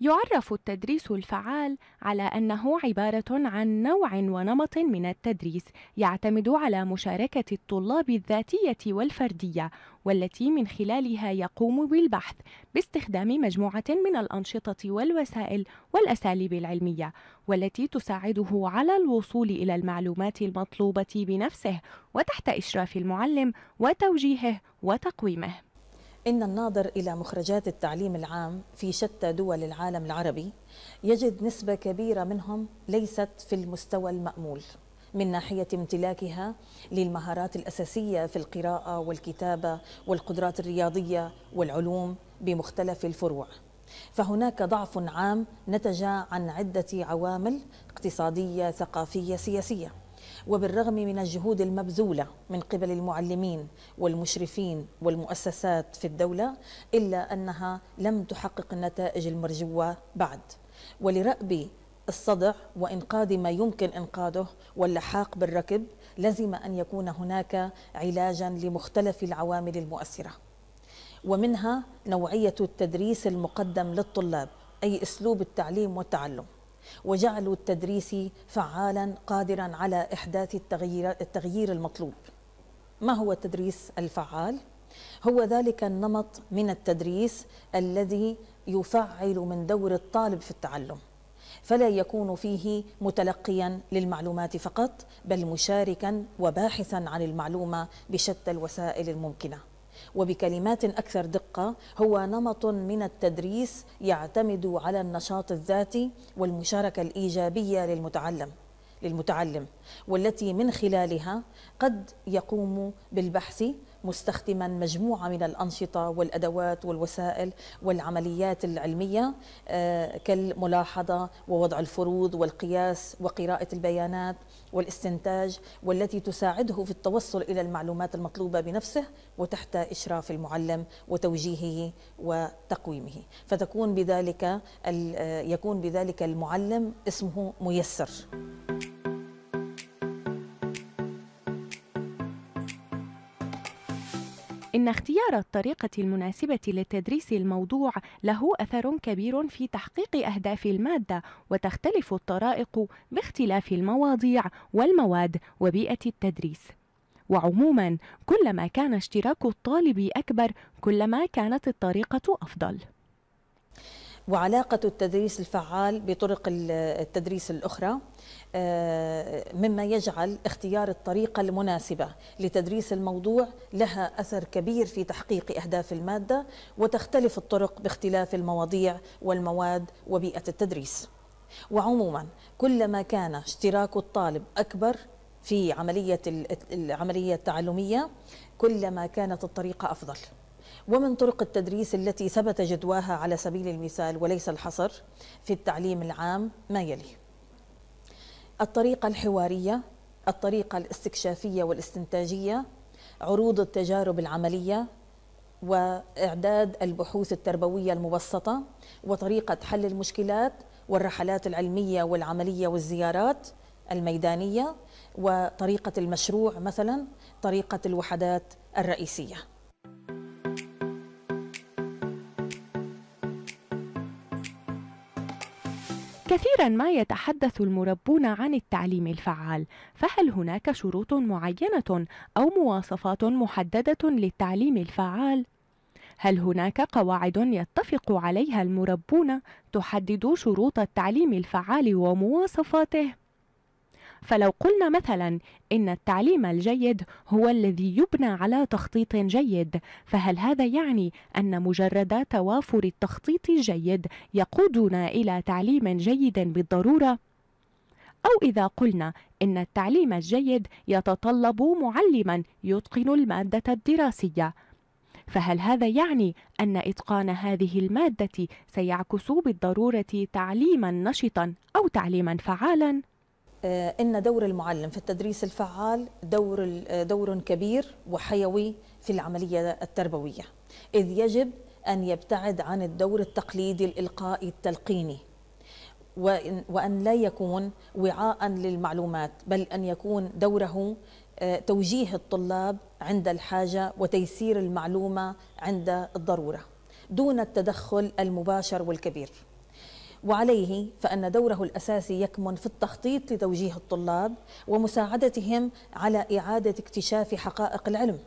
يعرف التدريس الفعال على أنه عبارة عن نوع ونمط من التدريس يعتمد على مشاركة الطلاب الذاتية والفردية والتي من خلالها يقوم بالبحث باستخدام مجموعة من الأنشطة والوسائل والأساليب العلمية والتي تساعده على الوصول إلى المعلومات المطلوبة بنفسه وتحت إشراف المعلم وتوجيهه وتقويمه إن الناظر إلى مخرجات التعليم العام في شتى دول العالم العربي يجد نسبة كبيرة منهم ليست في المستوى المأمول من ناحية امتلاكها للمهارات الأساسية في القراءة والكتابة والقدرات الرياضية والعلوم بمختلف الفروع فهناك ضعف عام نتج عن عدة عوامل اقتصادية ثقافية سياسية وبالرغم من الجهود المبذولة من قبل المعلمين والمشرفين والمؤسسات في الدولة إلا أنها لم تحقق النتائج المرجوة بعد ولرأب الصدع وإنقاذ ما يمكن إنقاذه واللحاق بالركب لزم أن يكون هناك علاجا لمختلف العوامل المؤثرة ومنها نوعية التدريس المقدم للطلاب أي أسلوب التعليم والتعلم وجعلوا التدريس فعالا قادرا على احداث التغيير, التغيير المطلوب ما هو التدريس الفعال هو ذلك النمط من التدريس الذي يفعل من دور الطالب في التعلم فلا يكون فيه متلقيا للمعلومات فقط بل مشاركا وباحثا عن المعلومه بشتى الوسائل الممكنه وبكلمات أكثر دقة هو نمط من التدريس يعتمد على النشاط الذاتي والمشاركة الإيجابية للمتعلم للمتعلم والتي من خلالها قد يقوم بالبحث مستخدما مجموعة من الأنشطة والأدوات والوسائل والعمليات العلمية آه، كالملاحظة ووضع الفروض والقياس وقراءة البيانات والاستنتاج والتي تساعده في التوصل إلى المعلومات المطلوبة بنفسه وتحت إشراف المعلم وتوجيهه وتقويمه فتكون بذلك آه، يكون بذلك المعلم اسمه ميسر إن اختيار الطريقة المناسبة لتدريس الموضوع له أثر كبير في تحقيق أهداف المادة وتختلف الطرائق باختلاف المواضيع والمواد وبيئة التدريس وعموما كلما كان اشتراك الطالب أكبر كلما كانت الطريقة أفضل وعلاقة التدريس الفعال بطرق التدريس الأخرى آه، مما يجعل اختيار الطريقة المناسبة لتدريس الموضوع لها أثر كبير في تحقيق أهداف المادة وتختلف الطرق باختلاف المواضيع والمواد وبيئة التدريس وعموما كلما كان اشتراك الطالب أكبر في عملية العملية التعلمية كلما كانت الطريقة أفضل ومن طرق التدريس التي ثبت جدواها على سبيل المثال وليس الحصر في التعليم العام ما يلي الطريقة الحوارية الطريقة الاستكشافية والاستنتاجية عروض التجارب العملية وإعداد البحوث التربوية المبسطة وطريقة حل المشكلات والرحلات العلمية والعملية والزيارات الميدانية وطريقة المشروع مثلا طريقة الوحدات الرئيسية كثيرا ما يتحدث المربون عن التعليم الفعال فهل هناك شروط معينه او مواصفات محدده للتعليم الفعال هل هناك قواعد يتفق عليها المربون تحدد شروط التعليم الفعال ومواصفاته فلو قلنا مثلا ان التعليم الجيد هو الذي يبنى على تخطيط جيد فهل هذا يعني ان مجرد توافر التخطيط الجيد يقودنا الى تعليم جيد بالضروره أو إذا قلنا إن التعليم الجيد يتطلب معلما يتقن المادة الدراسية فهل هذا يعني أن إتقان هذه المادة سيعكس بالضرورة تعليما نشطا أو تعليما فعالا؟ آه، ان دور المعلم في التدريس الفعال دور آه، دور كبير وحيوي في العمليه التربويه اذ يجب ان يبتعد عن الدور التقليدي الالقائي التلقيني وان لا يكون وعاء للمعلومات بل ان يكون دوره آه، توجيه الطلاب عند الحاجه وتيسير المعلومه عند الضروره دون التدخل المباشر والكبير وعليه فأن دوره الأساسي يكمن في التخطيط لتوجيه الطلاب ومساعدتهم على إعادة اكتشاف حقائق العلم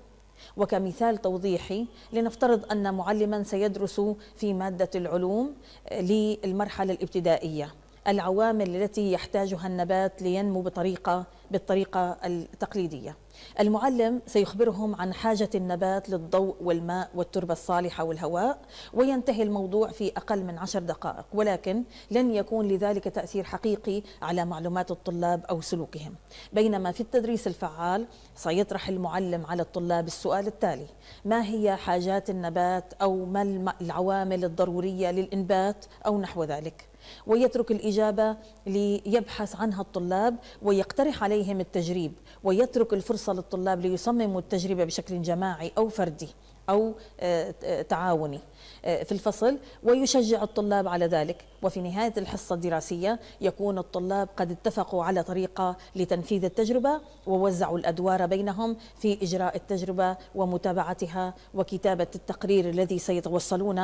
وكمثال توضيحي لنفترض أن معلما سيدرس في مادة العلوم للمرحلة الابتدائية العوامل التي يحتاجها النبات لينمو بطريقة بالطريقة التقليدية المعلم سيخبرهم عن حاجة النبات للضوء والماء والتربة الصالحة والهواء وينتهي الموضوع في أقل من عشر دقائق ولكن لن يكون لذلك تأثير حقيقي على معلومات الطلاب أو سلوكهم بينما في التدريس الفعال سيطرح المعلم على الطلاب السؤال التالي ما هي حاجات النبات أو ما العوامل الضرورية للإنبات أو نحو ذلك ويترك الإجابة ليبحث عنها الطلاب ويقترح عليهم التجريب ويترك الفرصة فرصة للطلاب ليصمموا التجربة بشكل جماعي أو فردي أو آه، آه، تعاوني آه، في الفصل ويشجع الطلاب على ذلك وفي نهاية الحصة الدراسية يكون الطلاب قد اتفقوا على طريقة لتنفيذ التجربة ووزعوا الأدوار بينهم في إجراء التجربة ومتابعتها وكتابة التقرير الذي سيتوصلون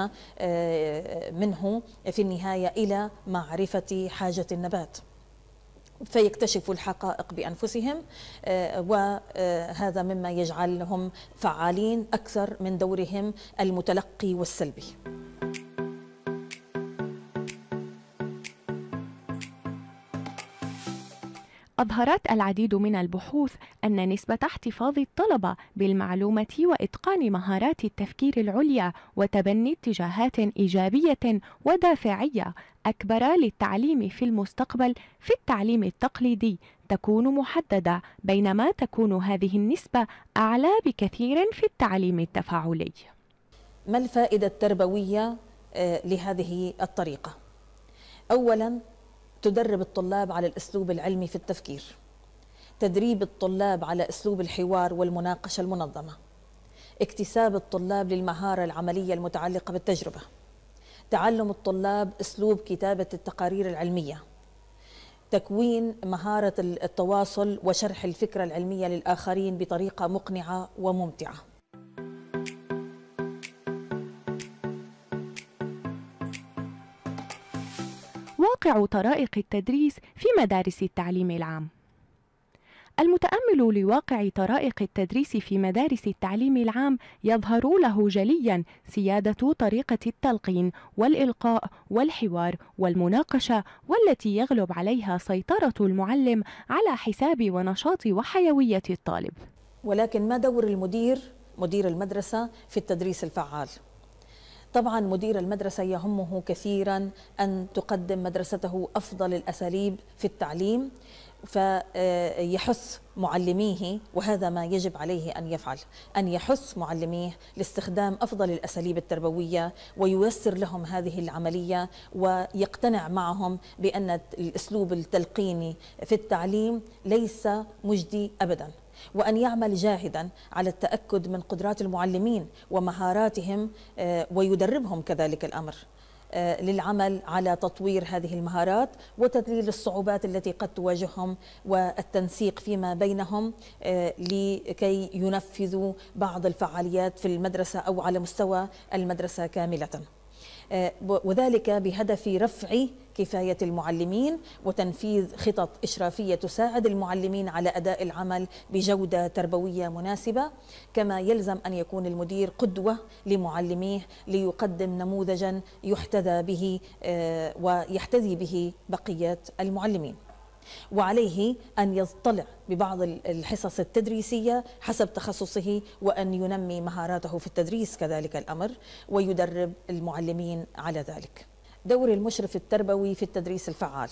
منه في النهاية إلى معرفة حاجة النبات فيكتشفوا الحقائق بانفسهم آه، وهذا مما يجعلهم فعالين اكثر من دورهم المتلقي والسلبي أظهرت العديد من البحوث أن نسبة احتفاظ الطلبة بالمعلومة وإتقان مهارات التفكير العليا وتبني اتجاهات إيجابية ودافعية أكبر للتعليم في المستقبل في التعليم التقليدي تكون محددة بينما تكون هذه النسبة أعلى بكثير في التعليم التفاعلي. ما الفائدة التربوية آه، لهذه الطريقة؟ أولاً تدرب الطلاب على الأسلوب العلمي في التفكير تدريب الطلاب على أسلوب الحوار والمناقشة المنظمة اكتساب الطلاب للمهارة العملية المتعلقة بالتجربة تعلم الطلاب أسلوب كتابة التقارير العلمية تكوين مهارة التواصل وشرح الفكرة العلمية للآخرين بطريقة مقنعة وممتعة موقع طرائق التدريس في مدارس التعليم العام المتأمل لواقع طرائق التدريس في مدارس التعليم العام يظهر له جليا سيادة طريقة التلقين والإلقاء والحوار والمناقشة والتي يغلب عليها سيطرة المعلم على حساب ونشاط وحيوية الطالب ولكن ما دور المدير مدير المدرسة في التدريس الفعال؟ طبعا مدير المدرسة يهمه كثيرا أن تقدم مدرسته أفضل الأساليب في التعليم فيحث آه، معلميه وهذا ما يجب عليه ان يفعل ان يحث معلميه لاستخدام افضل الاساليب التربويه وييسر لهم هذه العمليه ويقتنع معهم بان الاسلوب التلقيني في التعليم ليس مجدي ابدا وأن يعمل جاهدا على التأكد من قدرات المعلمين ومهاراتهم آه، ويدربهم كذلك الأمر آه، للعمل على تطوير هذه المهارات وتذليل الصعوبات التي قد تواجههم والتنسيق فيما بينهم آه، لكي ينفذوا بعض الفعاليات في المدرسة أو على مستوى المدرسة كاملة وذلك بهدف رفع كفاية المعلمين وتنفيذ خطط إشرافية تساعد المعلمين على أداء العمل بجودة تربوية مناسبة كما يلزم أن يكون المدير قدوة لمعلميه ليقدم نموذجا يحتذى به آه، ويحتذي به بقية المعلمين وعليه أن يطلع ببعض الحصص التدريسية حسب تخصصه وأن ينمي مهاراته في التدريس كذلك الأمر ويدرب المعلمين على ذلك دور المشرف التربوي في التدريس الفعال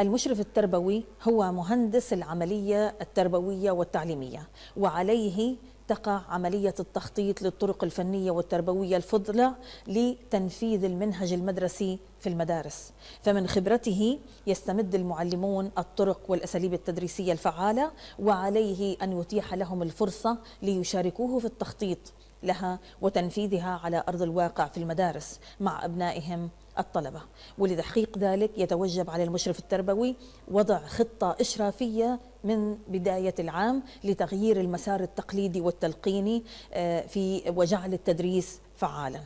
المشرف التربوي هو مهندس العملية التربوية والتعليمية وعليه تقع عملية التخطيط للطرق الفنية والتربوية الفضلة لتنفيذ المنهج المدرسي في المدارس فمن خبرته يستمد المعلمون الطرق والأساليب التدريسية الفعالة وعليه أن يتيح لهم الفرصة ليشاركوه في التخطيط لها وتنفيذها على أرض الواقع في المدارس مع أبنائهم الطلبة ولتحقيق ذلك يتوجب على المشرف التربوي وضع خطة إشرافية من بداية العام لتغيير المسار التقليدي والتلقيني آه، في وجعل التدريس فعالا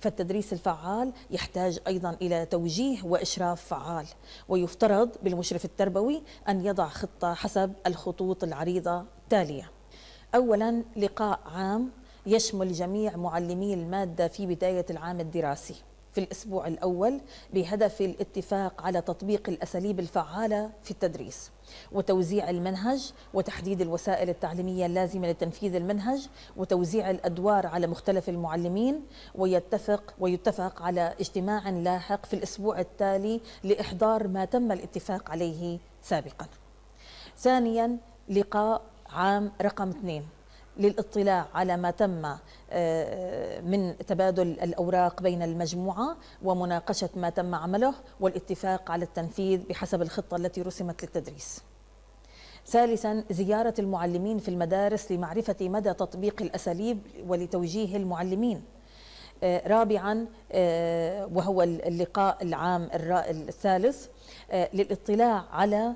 فالتدريس الفعال يحتاج ايضا الى توجيه واشراف فعال ويفترض بالمشرف التربوي ان يضع خطه حسب الخطوط العريضه التاليه اولا لقاء عام يشمل جميع معلمي الماده في بدايه العام الدراسي في الأسبوع الأول بهدف الاتفاق على تطبيق الأساليب الفعالة في التدريس وتوزيع المنهج وتحديد الوسائل التعليمية اللازمة لتنفيذ المنهج وتوزيع الأدوار على مختلف المعلمين ويتفق ويتفق على اجتماع لاحق في الأسبوع التالي لإحضار ما تم الاتفاق عليه سابقا ثانيا لقاء عام رقم 2 للاطلاع على ما تم آه، من تبادل الأوراق بين المجموعة ومناقشة ما تم عمله والاتفاق على التنفيذ بحسب الخطة التي رسمت للتدريس ثالثا زيارة المعلمين في المدارس لمعرفة مدى تطبيق الأساليب ولتوجيه المعلمين آه، رابعا آه، وهو اللقاء العام الثالث للاطلاع على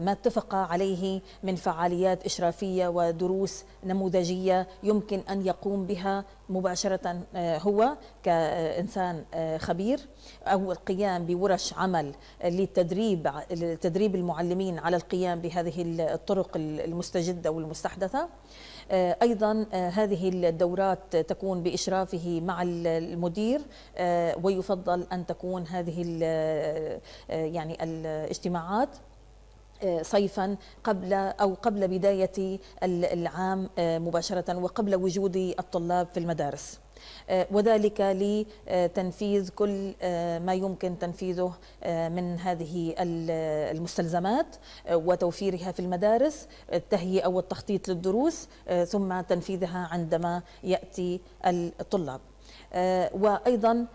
ما اتفق عليه من فعاليات إشرافية ودروس نموذجية يمكن أن يقوم بها مباشرة آه، هو كإنسان آه، خبير أو القيام بورش عمل للتدريب لتدريب المعلمين على القيام بهذه الطرق المستجدة والمستحدثة آه، أيضا هذه الدورات تكون بإشرافه مع المدير ويفضل أن تكون هذه يعني الاجتماعات صيفا قبل أو قبل بداية العام آه، مباشرة وقبل وجود الطلاب في المدارس آه، وذلك لتنفيذ كل آه، ما يمكن تنفيذه من هذه المستلزمات وتوفيرها في المدارس التهيئه والتخطيط للدروس ثم تنفيذها عندما ياتي الطلاب وايضا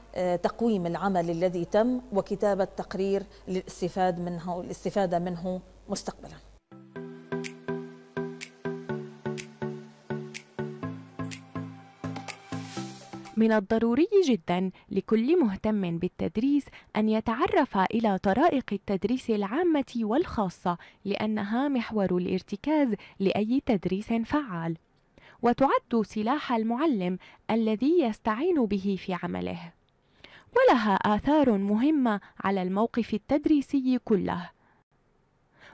تقويم العمل الذي تم وكتابه تقرير للاستفاده منه منه مستقبلا من الضروري جدا لكل مهتم بالتدريس ان يتعرف الى طرائق التدريس العامه والخاصه لانها محور الارتكاز لاي تدريس فعال وتعد سلاح المعلم الذي يستعين به في عمله ولها اثار مهمه على الموقف التدريسي كله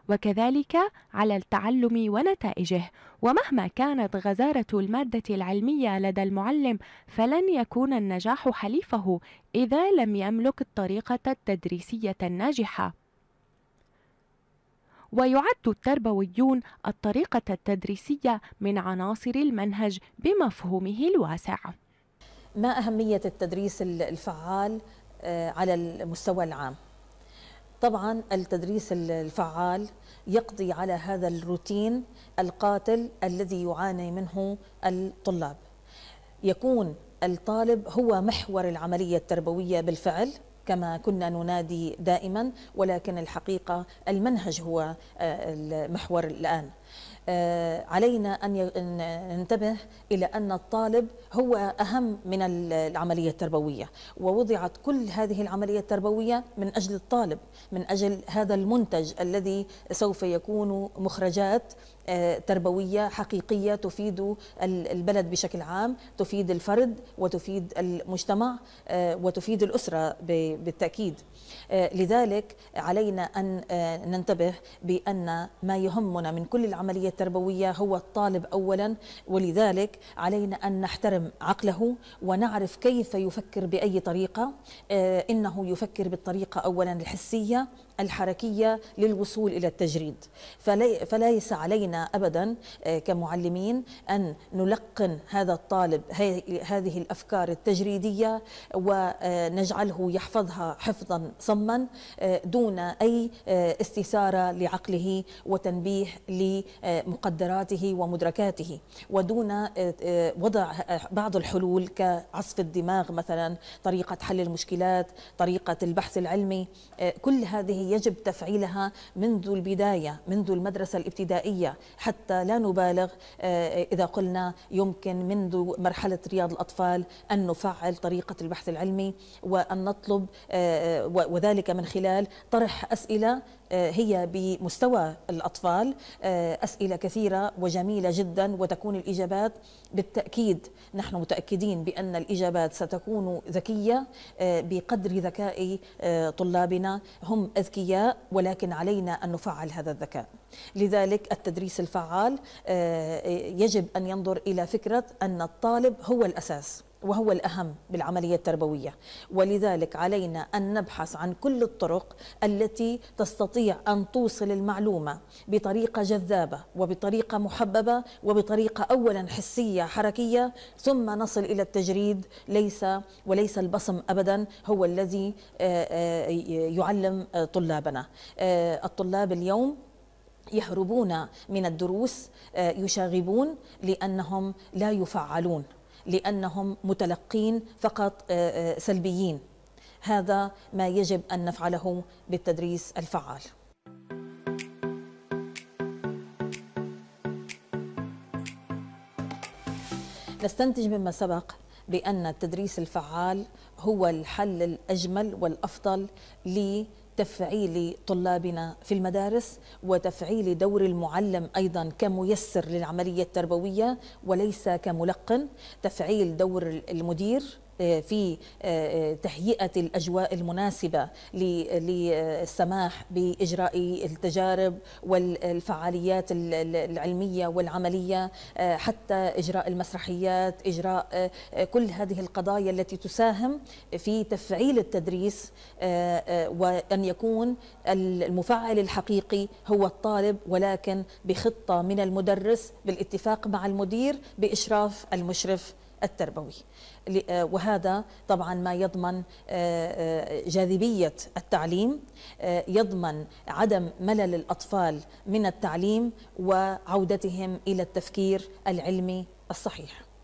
وكذلك على التعلم ونتائجه ومهما كانت غزارة المادة العلمية لدى المعلم فلن يكون النجاح حليفه إذا لم يملك الطريقة التدريسية الناجحة ويعد التربويون الطريقة التدريسية من عناصر المنهج بمفهومه الواسع. ما أهمية التدريس الفعال آه، على المستوى العام؟ طبعا التدريس الفعال يقضي على هذا الروتين القاتل الذي يعاني منه الطلاب يكون الطالب هو محور العملية التربوية بالفعل كما كنا ننادي دائما ولكن الحقيقة المنهج هو آه، المحور الآن آه، علينا أن ننتبه إلى أن الطالب هو أهم من العملية التربوية ووضعت كل هذه العملية التربوية من أجل الطالب من أجل هذا المنتج الذي سوف يكون مخرجات تربويه حقيقيه تفيد البلد بشكل عام، تفيد الفرد وتفيد المجتمع آه، وتفيد الاسره بالتاكيد. آه، لذلك علينا ان آه، ننتبه بان ما يهمنا من كل العمليه التربويه هو الطالب اولا ولذلك علينا ان نحترم عقله ونعرف كيف يفكر باي طريقه، انه يفكر بالطريقه اولا الحسيه الحركية للوصول إلى التجريد فليس علينا أبدا آه، كمعلمين أن نلقن هذا الطالب هذه الأفكار التجريدية ونجعله آه، يحفظها حفظا صما آه، دون أي استثارة لعقله وتنبيه لمقدراته ومدركاته ودون وضع بعض الحلول كعصف الدماغ مثلا طريقة حل المشكلات طريقة البحث العلمي كل هذه يجب تفعيلها منذ البداية منذ المدرسة الابتدائية حتى لا نبالغ آه، إذا قلنا يمكن منذ مرحلة رياض الأطفال أن نفعل طريقة البحث العلمي وأن نطلب آه، وذلك من خلال طرح أسئلة آه، هي بمستوى الأطفال أسئلة كثيرة وجميلة جدا وتكون الإجابات بالتأكيد نحن متأكدين بأن الإجابات ستكون ذكية بقدر ذكاء طلابنا هم أذكى أذكياء ولكن علينا أن نفعل هذا الذكاء لذلك التدريس الفعال آه، يجب أن ينظر إلى فكرة أن الطالب هو الأساس وهو الأهم بالعملية التربوية ولذلك علينا أن نبحث عن كل الطرق التي تستطيع أن توصل المعلومة بطريقة جذابة وبطريقة محببة وبطريقة أولا حسية حركية ثم نصل إلى التجريد ليس وليس البصم أبدا هو الذي آه، آه، يعلم آه، طلابنا الطلاب اليوم يهربون من الدروس يشاغبون لانهم لا يفعلون لأنهم متلقين فقط آه، آه، سلبيين هذا ما يجب أن نفعله بالتدريس الفعال نستنتج مما سبق بأن التدريس الفعال هو الحل الأجمل والأفضل ل تفعيل طلابنا في المدارس وتفعيل دور المعلم ايضا كميسر للعمليه التربويه وليس كملقن تفعيل دور المدير آه، في آه، آه، تهيئه الاجواء المناسبه للسماح باجراء التجارب والفعاليات العلميه والعمليه حتى اجراء المسرحيات اجراء كل هذه القضايا التي تساهم في تفعيل التدريس وان يكون المفعل الحقيقي هو الطالب ولكن بخطه من المدرس بالاتفاق مع المدير باشراف المشرف التربوي آه، وهذا طبعا ما يضمن آه، آه، جاذبية التعليم يضمن عدم ملل الأطفال من التعليم وعودتهم إلى التفكير العلمي الصحيح